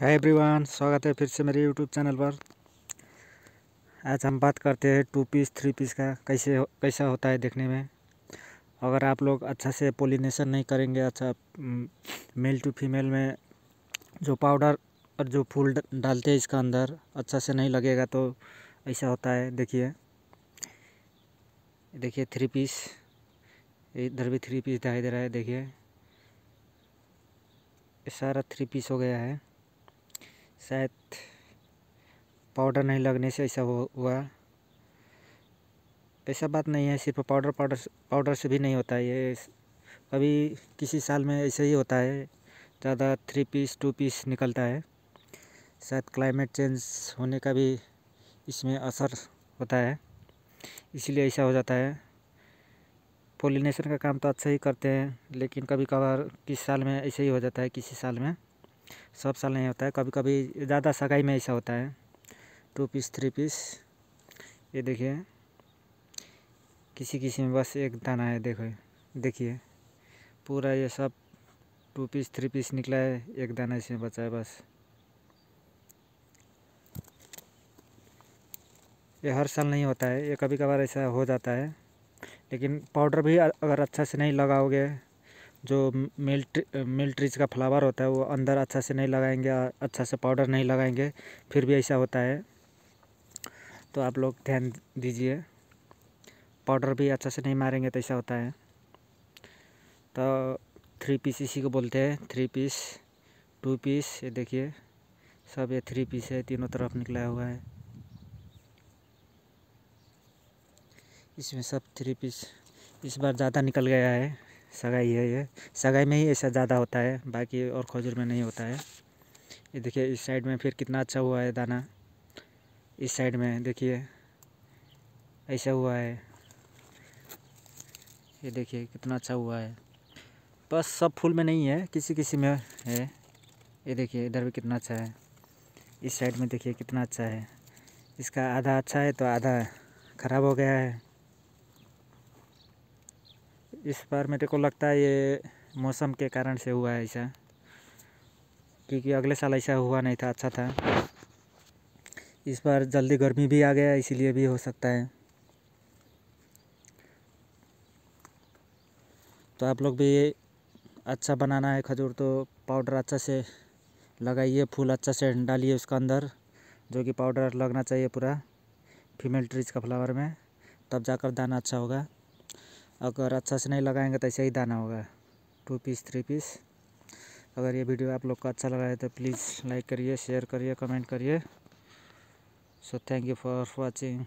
है एवरीवन स्वागत है फिर से मेरे यूट्यूब चैनल पर आज हम बात करते हैं टू पीस थ्री पीस का कैसे हो, कैसा होता है देखने में अगर आप लोग अच्छा से पोलिनेशन नहीं करेंगे अच्छा मेल टू फीमेल में जो पाउडर और जो फूल डालते हैं इसका अंदर अच्छा से नहीं लगेगा तो ऐसा होता है देखिए देखिए थ्री पीस इधर भी थ्री पीस दिखाई दे रहा है देखिए सारा थ्री पीस हो गया है शायद पाउडर नहीं लगने से ऐसा हुआ ऐसा बात नहीं है सिर्फ पाउडर पाउडर पाउडर से भी नहीं होता है ये अभी किसी साल में ऐसे ही होता है ज़्यादा थ्री पीस टू पीस निकलता है शायद क्लाइमेट चेंज होने का भी इसमें असर होता है इसलिए ऐसा हो जाता है पोलिनेशन का काम तो अच्छा ही करते हैं लेकिन कभी कभार किस साल में ऐसे ही हो जाता है किसी साल में सब साल नहीं होता है कभी कभी ज़्यादा सगाई में ऐसा होता है टू पीस थ्री पीस ये देखिए किसी किसी में बस एक दाना है देखो देखिए पूरा ये सब टू पीस थ्री पीस निकला है एक दाना इसमें बचा है बस ये हर साल नहीं होता है ये कभी कभार ऐसा हो जाता है लेकिन पाउडर भी अगर अच्छा से नहीं लगाओगे जो मेल मिल्ट्रीज़ का फ्लावर होता है वो अंदर अच्छा से नहीं लगाएंगे अच्छा से पाउडर नहीं लगाएंगे फिर भी ऐसा होता है तो आप लोग ध्यान दीजिए पाउडर भी अच्छा से नहीं मारेंगे तो ऐसा होता है तो थ्री पीस इसी को बोलते हैं थ्री पीस टू पीस ये देखिए सब ये थ्री पीस है तीनों तरफ निकला हुआ है इसमें सब थ्री पीस इस बार ज़्यादा निकल गया है सगाई है ये सगाई में ही ऐसा ज़्यादा होता है बाकी और खजूर में नहीं होता है ये देखिए इस साइड में फिर कितना अच्छा हुआ है दाना इस साइड में देखिए ऐसा हुआ है ये देखिए कितना अच्छा हुआ है बस सब फूल में नहीं है किसी किसी में है ये देखिए इधर भी कितना अच्छा है इस साइड में देखिए कितना अच्छा है इसका आधा अच्छा है तो आधा ख़राब हो गया है इस बार मेरे को लगता है ये मौसम के कारण से हुआ है ऐसा क्योंकि अगले साल ऐसा हुआ नहीं था अच्छा था इस बार जल्दी गर्मी भी आ गया इसीलिए भी हो सकता है तो आप लोग भी अच्छा बनाना है खजूर तो पाउडर अच्छा से लगाइए फूल अच्छा से डालिए उसका अंदर जो कि पाउडर लगना चाहिए पूरा फीमेल ट्रीज का फ्लावर में तब जाकर दाना अच्छा होगा अगर अच्छा से नहीं लगाएंगे तो ऐसे ही दाना होगा टू पीस थ्री पीस अगर ये वीडियो आप लोग को अच्छा लगा है तो प्लीज़ लाइक करिए शेयर करिए कमेंट करिए so thank you for watching